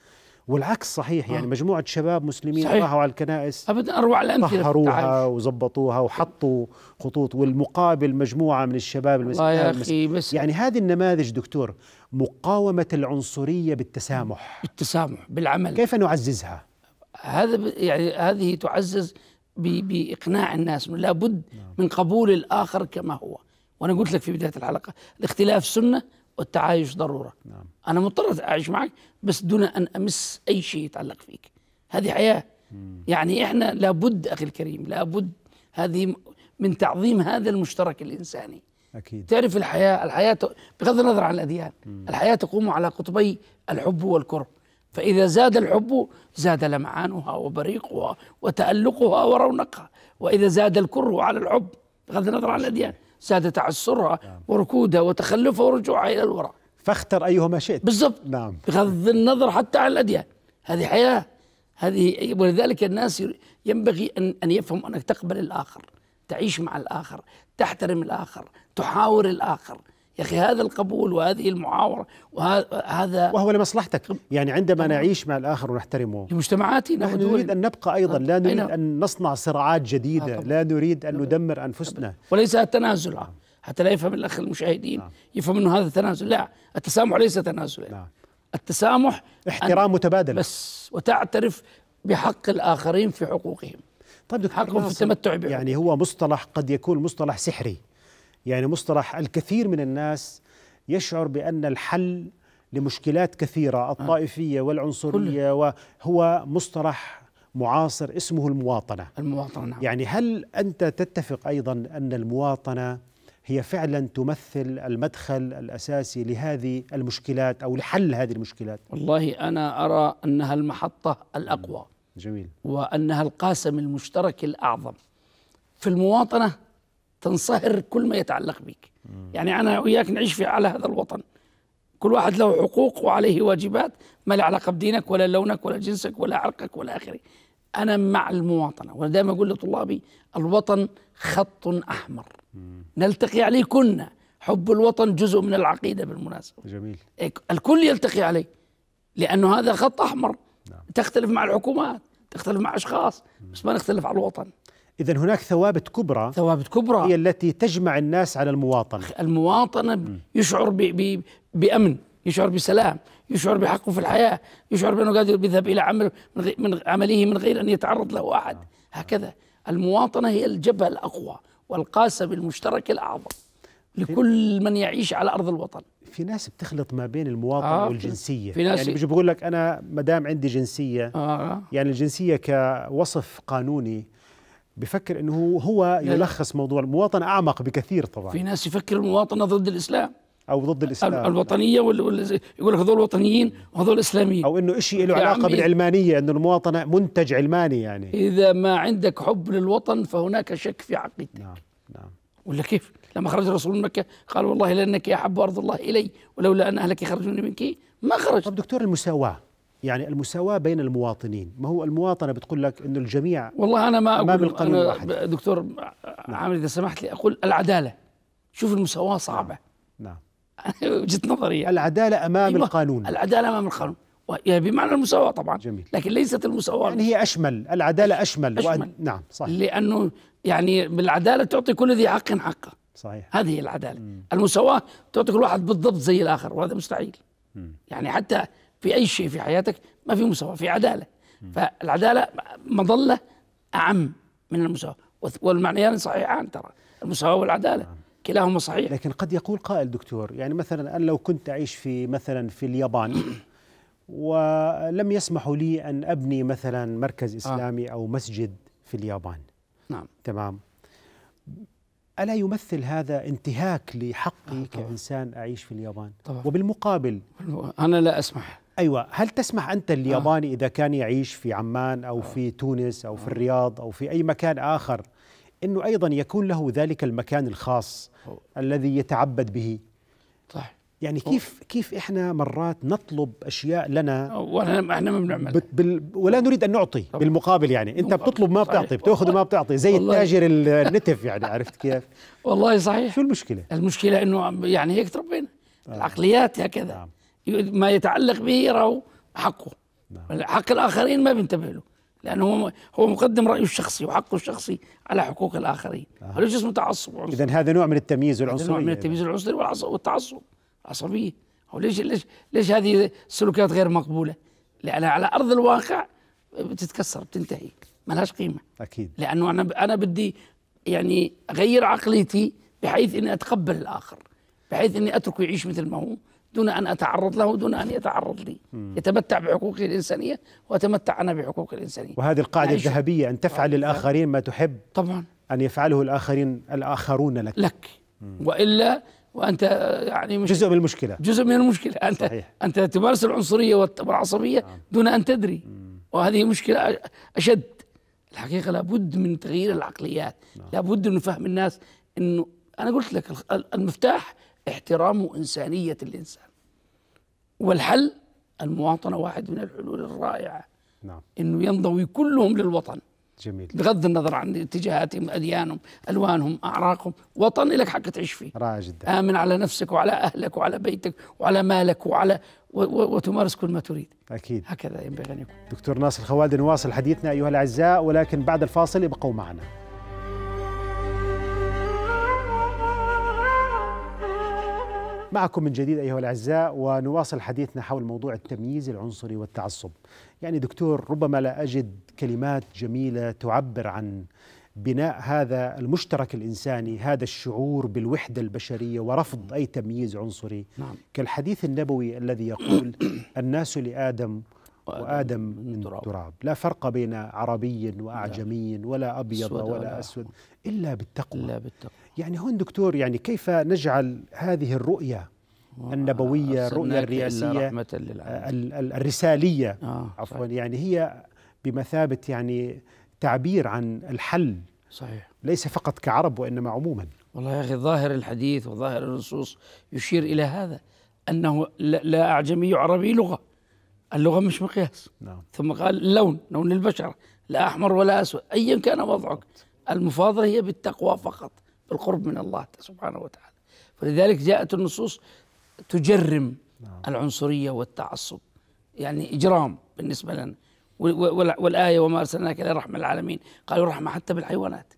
والعكس صحيح يعني آه. مجموعة شباب مسلمين صحيح. راحوا على الكنائس أبدا أروع الأمثلة طهروها وزبطوها وحطوا خطوط والمقابل مجموعة من الشباب المسلمين آه، يعني هذه النماذج دكتور مقاومة العنصرية بالتسامح بالتسامح بالعمل كيف نعززها؟ هذا يعني هذه تعزز باقناع الناس لابد نعم. من قبول الاخر كما هو وانا قلت لك في بدايه الحلقه الاختلاف سنه والتعايش ضروره نعم. انا مضطر اعيش معك بس دون ان امس اي شيء يتعلق فيك هذه حياه مم. يعني احنا لابد اخي الكريم لابد هذه من تعظيم هذا المشترك الانساني أكيد. تعرف الحياه الحياه بغض النظر عن الاديان مم. الحياه تقوم على قطبي الحب والكره فإذا زاد الحب زاد لمعانها وبريقها وتألقها ورونقها وإذا زاد الكره على الحب بغض النظر عن الأديان زاد تعسرها نعم. وركودها وتخلفها ورجوعها إلى الوراء فاختر أيهما شئت بالضبط نعم بغض النظر حتى عن الأديان هذه حياة هذه ولذلك الناس ينبغي أن أن يفهموا أنك تقبل الآخر تعيش مع الآخر تحترم الآخر تحاور الآخر يا أخي هذا القبول وهذه المعاورة وهذا وهو لمصلحتك يعني عندما نعيش مع الآخر ونحترمه لمجتمعاتنا نحن نريد أن نبقى أيضا لا نريد أن نصنع صراعات جديدة آه، لا نريد أن ندمر أنفسنا وليس التنازل حتى لا يفهم الأخ المشاهدين نعم. يفهم أنه هذا تنازل لا التسامح ليس تنازلا نعم. التسامح احترام متبادل بس وتعترف بحق الآخرين في حقوقهم طيب دكتور حقهم في التمتع يعني هو مصطلح قد يكون مصطلح سحري يعني مصطلح الكثير من الناس يشعر بأن الحل لمشكلات كثيرة آه. الطائفية والعنصرية وهو مصطلح معاصر اسمه المواطنة المواطنة نعم. يعني هل أنت تتفق أيضا أن المواطنة هي فعلا تمثل المدخل الأساسي لهذه المشكلات أو لحل هذه المشكلات والله أنا أرى أنها المحطة الأقوى جميل وأنها القاسم المشترك الأعظم في المواطنة تنصهر كل ما يتعلق بك يعني أنا وياك نعيش في على هذا الوطن كل واحد له حقوق وعليه واجبات ما له علاقة بدينك ولا لونك ولا جنسك ولا عرقك ولا آخره أنا مع المواطنة وأنا دائما أقول لطلابي الوطن خط أحمر نلتقي عليه كلنا حب الوطن جزء من العقيدة بالمناسبة جميل الكل يلتقي عليه لأنه هذا خط أحمر نعم. تختلف مع الحكومات تختلف مع أشخاص بس ما نختلف على الوطن إذا هناك ثوابت كبرى ثوابت كبرى هي التي تجمع الناس على المواطنة المواطنة م. يشعر بـ بـ بأمن يشعر بسلام يشعر بحقه في الحياة يشعر بأنه قادر يذهب إلى عمل من عمله من غير أن يتعرض له أحد هكذا المواطنة هي الجبهة الأقوى والقاسم المشترك الأعظم لكل من يعيش على أرض الوطن في ناس بتخلط ما بين المواطنه آه والجنسيه في ناس يعني بيجي بقول لك انا ما دام عندي جنسيه آه يعني الجنسيه كوصف قانوني بفكر انه هو يلخص موضوع المواطنه اعمق بكثير طبعا في ناس يفكر المواطنه ضد الاسلام او ضد الاسلام الوطنيه وال... يقول لك هذول وطنيين وهذول اسلاميين او انه شيء له علاقه بالعلمانيه انه المواطنه منتج علماني يعني اذا ما عندك حب للوطن فهناك شك في عقيدتك نعم نعم ولا كيف؟ لما خرج الرسول من مكه قال والله لانك احب ارض الله الي ولولا ان اهلك خرجوني منك ما خرج طب دكتور المساواه يعني المساواة بين المواطنين ما هو المواطنة بتقول لك أنه الجميع والله أنا ما أقول القانون أنا واحد. دكتور نعم. عامر إذا سمحت لي أقول العدالة شوف المساواة صعبة نعم, نعم. <laughs> وجهة نظري يعني. العدالة أمام إيه القانون العدالة أمام القانون بمعنى المساواة طبعا جميل. لكن ليست المساواة يعني هي أشمل العدالة أشمل, أشمل. وأد... نعم صح لأنه يعني بالعدالة تعطي كل ذي حق حقه صحيح هذه العدالة مم. المساواة تعطي كل واحد بالضبط زي الآخر وهذا مستحيل مم. يعني حتى في أي شيء في حياتك ما في مساواة في عدالة فالعدالة مظلة أعم من المساواة والمعنيان صحيحان ترى المساواة والعدالة نعم. كلاهما صحيح لكن قد يقول قائل دكتور يعني مثلا أنا لو كنت أعيش في مثلا في اليابان <coughs> ولم يسمحوا لي أن أبني مثلا مركز آه. إسلامي أو مسجد في اليابان نعم تمام ألا يمثل هذا انتهاك لحقي آه كإنسان أعيش في اليابان طبعا. وبالمقابل أنا لا أسمح ايوه هل تسمح انت الياباني آه. اذا كان يعيش في عمان او آه. في تونس او في آه. الرياض او في اي مكان اخر انه ايضا يكون له ذلك المكان الخاص أوه. الذي يتعبد به صح يعني كيف أوه. كيف احنا مرات نطلب اشياء لنا ولا احنا ما بنعمل ولا نريد ان نعطي طبعا. بالمقابل يعني انت بتطلب ما بتعطي بتاخذ ما بتعطي زي والله. التاجر النتف يعني عرفت كيف والله صحيح شو المشكله المشكله انه يعني هيك تربينا آه. العقليات هكذا آه. ما يتعلق به يراه حقه نعم. حق الآخرين ما بينتبه له لأنه هو هو مقدم رأيه الشخصي وحقه الشخصي على حقوق الآخرين آه. هذا اسمه تعصب إذا هذا نوع من التمييز العنصري نوع من يعني. التمييز العنصري والتعصب العصبية هو ليش ليش ليش هذه السلوكيات غير مقبولة؟ لانها على أرض الواقع بتتكسر بتنتهي ما لهاش قيمة أكيد لأنه أنا أنا بدي يعني أغير عقليتي بحيث إني أتقبل الآخر بحيث إني أتركه يعيش مثل ما هو دون أن أتعرض له دون أن يتعرض لي يتمتع بحقوقه الإنسانية وأتمتع أنا بحقوقي الإنسانية وهذه القاعدة الذهبية أن تفعل للآخرين ما تحب طبعا أن يفعله الآخرين الآخرون لك لك مم. وإلا وانت يعني مش جزء من المشكله جزء من المشكله انت صحيح. انت تمارس العنصريه والعصبيه نعم. دون ان تدري مم. وهذه مشكله اشد الحقيقه لابد من تغيير العقليات نعم. لابد من فهم الناس انه انا قلت لك المفتاح احترام إنسانية الإنسان والحل المواطنة واحد من الحلول الرائعة نعم. أنه ينضوي كلهم للوطن جميل بغض النظر عن اتجاهاتهم أديانهم ألوانهم أعراقهم وطن لك حق تعيش فيه رائع جدا آمن على نفسك وعلى أهلك وعلى بيتك وعلى مالك وعلى و و وتمارس كل ما تريد أكيد هكذا ينبغي أن يكون دكتور ناصر خوالد نواصل حديثنا أيها الأعزاء ولكن بعد الفاصل ابقوا معنا معكم من جديد أيها الأعزاء ونواصل حديثنا حول موضوع التمييز العنصري والتعصب يعني دكتور ربما لا أجد كلمات جميلة تعبر عن بناء هذا المشترك الإنساني هذا الشعور بالوحدة البشرية ورفض أي تمييز عنصري نعم. كالحديث النبوي الذي يقول <clears throat> الناس لآدم وآدم من تراب. تراب لا فرق بين عربي وأعجمي ولا أبيض ولا, ولا أسود إلا بالتقوى. إلا بالتقوى يعني هون دكتور يعني كيف نجعل هذه الرؤية النبوية الرؤية الرئاسية رحمة آه، الرسالية آه عفوا يعني هي بمثابة يعني تعبير عن الحل صحيح ليس فقط كعرب وإنما عموما والله يا أخي ظاهر الحديث وظاهر النصوص يشير إلى هذا أنه لا أعجمي عربي لغة اللغة مش مقياس نعم. ثم قال اللون لون البشرة لا أحمر ولا أسود أيا كان وضعك المفاضلة هي بالتقوى فقط بالقرب من الله سبحانه وتعالى فلذلك جاءت النصوص تجرم نعم. العنصرية والتعصب يعني إجرام بالنسبة لنا والآية وما أرسلناك الا رحمة العالمين قالوا رحمة حتى بالحيوانات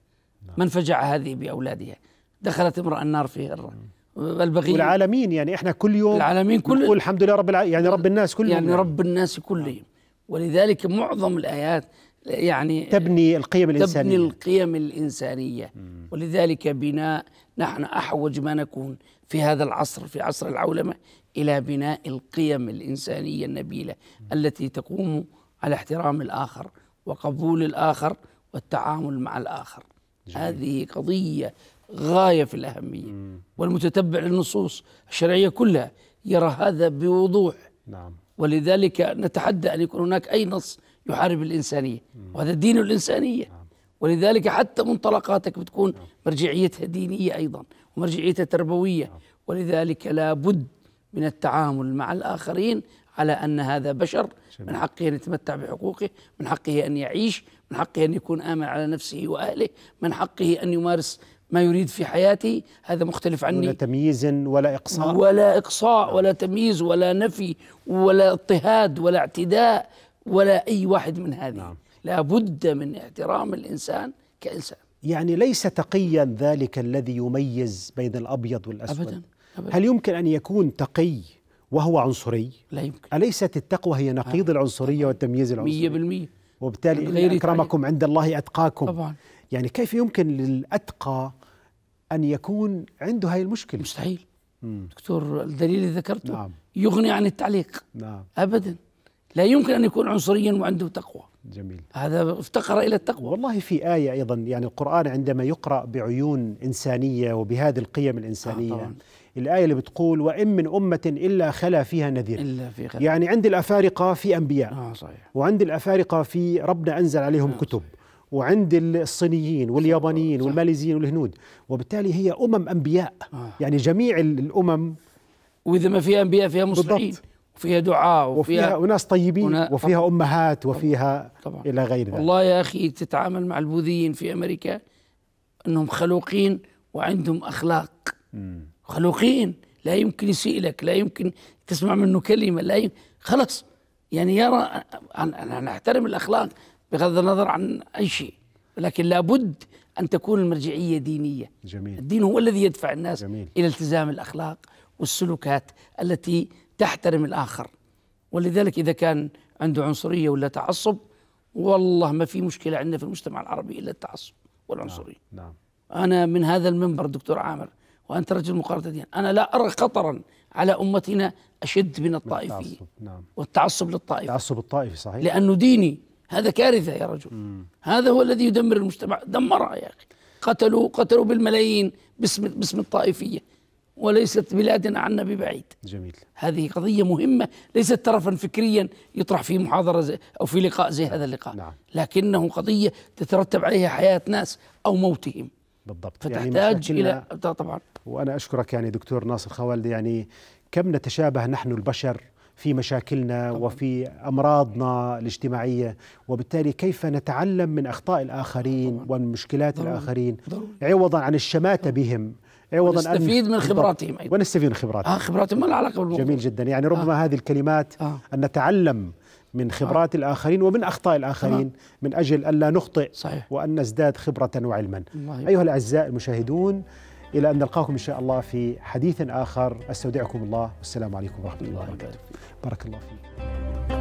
نعم. من فجع هذه بأولادها دخلت امرأة النار في هرة البغي والعالمين يعني احنا كل يوم العالمين كل نقول الحمد لله رب العالمين يعني رب الناس كلهم يعني, يعني, رب الناس كلهم ولذلك معظم الايات يعني تبني القيم الانسانيه تبني القيم الانسانيه ولذلك بناء نحن احوج ما نكون في هذا العصر في عصر العولمه الى بناء القيم الانسانيه النبيله التي تقوم على احترام الاخر وقبول الاخر والتعامل مع الاخر جميل. هذه قضيه غايه في الاهميه والمتتبع للنصوص الشرعيه كلها يرى هذا بوضوح نعم ولذلك نتحدى ان يكون هناك اي نص يحارب الانسانيه وهذا الدين الانسانيه نعم. ولذلك حتى منطلقاتك بتكون نعم. مرجعيتها دينيه ايضا ومرجعيتها تربويه نعم. ولذلك لابد من التعامل مع الاخرين على ان هذا بشر جميل. من حقه ان يتمتع بحقوقه، من حقه ان يعيش، من حقه ان يكون امن على نفسه واهله، من حقه ان يمارس ما يريد في حياتي هذا مختلف عني ولا تمييز ولا إقصاء ولا إقصاء ولا تمييز ولا نفي ولا اضطهاد ولا اعتداء ولا أي واحد من هذه نعم. لابد من احترام الإنسان كإنسان يعني ليس تقيا ذلك الذي يميز بين الأبيض والأسود أبدا, أبداً. هل يمكن أن يكون تقي وهو عنصري؟ لا يمكن أليست التقوى هي نقيض آه. العنصرية والتمييز العنصري؟ 100% وبالتالي إن أكرمكم عند الله أتقاكم طبعا يعني كيف يمكن للأتقى أن يكون عنده هاي المشكلة مستحيل مم. دكتور الدليل اللي ذكرته نعم. يغني عن التعليق نعم. أبدا لا يمكن أن يكون عنصريا وعنده تقوى جميل هذا افتقر إلى التقوى والله في آية أيضا يعني القرآن عندما يقرأ بعيون إنسانية وبهذه القيم الإنسانية آه طبعا. الآية اللي بتقول وإن من أمة إلا خلا فيها نذير إلا في خلا. يعني عند الأفارقة في أنبياء آه صحيح. وعند الأفارقة في ربنا أنزل عليهم آه كتب صحيح. وعند الصينيين واليابانيين والماليزيين والهنود وبالتالي هي أمم أنبياء آه. يعني جميع الأمم وإذا ما فيها أنبياء فيها مصلحين وفيها دعاء وفيها, وفيها وناس طيبين وفيها طبعًا أمهات وفيها طبعًا إلى غير ذلك والله يا أخي تتعامل مع البوذيين في أمريكا أنهم خلوقين وعندهم أخلاق خلوقين لا يمكن يسيء لك لا يمكن تسمع منه كلمة لا يمكن يعني يرى أنا أحترم الأخلاق بغض النظر عن أي شيء لكن لابد أن تكون المرجعية دينية جميل. الدين هو الذي يدفع الناس جميل. إلى التزام الأخلاق والسلوكات التي تحترم الآخر ولذلك إذا كان عنده عنصرية ولا تعصب والله ما في مشكلة عندنا في المجتمع العربي إلا التعصب والعنصرية نعم. نعم. أنا من هذا المنبر دكتور عامر وأنت رجل مقارنة دين أنا لا أرى خطرا على أمتنا أشد من الطائفية نعم. والتعصب للطائفة التعصب الطائفي صحيح لأنه ديني هذا كارثة يا رجل مم. هذا هو الذي يدمر المجتمع دمرها يا أخي قتلوا قتلوا بالملايين باسم باسم الطائفية وليست بلادنا عنا ببعيد جميل هذه قضية مهمة ليست طرفا فكريا يطرح في محاضرة زي أو في لقاء زي هذا اللقاء نعم. لكنه قضية تترتب عليها حياة ناس أو موتهم بالضبط يعني فتحتاج يعني إلى طبعا وأنا أشكرك يعني دكتور ناصر خوالد يعني كم نتشابه نحن البشر في مشاكلنا وفي امراضنا الاجتماعيه وبالتالي كيف نتعلم من اخطاء الاخرين ومن مشكلات الاخرين عوضا عن الشماته بهم عوضا أن نستفيد من خبراتهم أيضا ونستفيد من خبراتهم آه خبراتهم ما لها علاقة بالموضوع جميل جدا يعني آه. ربما آه. هذه الكلمات آه. أن نتعلم من خبرات آه. الآخرين ومن أخطاء الآخرين آه. من أجل ألا نخطئ صحيح. وأن نزداد خبرة وعلما أيها الأعزاء المشاهدون إلى أن نلقاكم إن شاء الله في حديث آخر أستودعكم الله والسلام عليكم ورحمة الله وبركاته بارك الله فيك